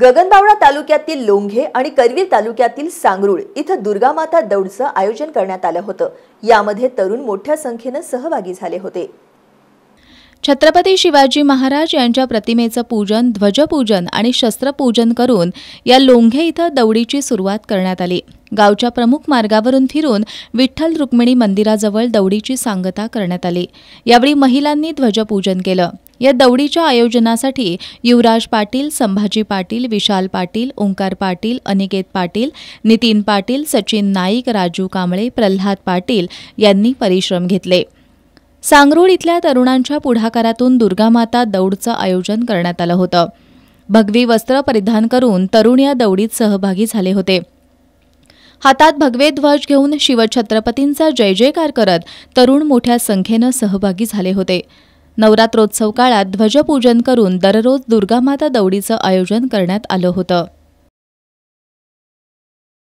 गगनबावडा तालुक्यातील लोंघे आणि करवीर तालुक्यातील सांगरुळ इथं दुर्गामाता दौडचं आयोजन करण्यात आलं होतं यामध्ये तरुण मोठ्या संख्येनं सहभागी झाले होते छत्रपती शिवाजी महाराज यांच्या प्रतिमेचं पूजन ध्वजपूजन आणि शस्त्रपूजन करून या लोंघे इथं दौडीची सुरुवात करण्यात आली गावच्या प्रमुख मार्गावरून फिरून विठ्ठल रुक्मिणी मंदिराजवळ दौडीची सांगता करण्यात आली यावेळी महिलांनी ध्वजपूजन केलं या दौडीच्या आयोजनासाठी युवराज पाटील संभाजी पाटील विशाल पाटील ओंकार पाटील अनिकेत पाटील नितीन पाटील सचिन नाईक राजू कांबळे प्रल्हाद पाटील यांनी परिश्रम घेतले सांगरूळ इथल्या तरुणांच्या पुढाकारातून दुर्गामाता दौडचं आयोजन करण्यात आलं होतं भगवी वस्त्र परिधान करून तरुण या दौडीत सहभागी झाले होते हातात भगवे ध्वज घेऊन शिवछत्रपतींचा जय जयकार करत तरुण मोठ्या संख्येनं सहभागी झाले होते नवरात्रोत्सव काळात ध्वजपूजन करून दररोज दुर्गामाता दौडीचं आयोजन करण्यात आलं होतं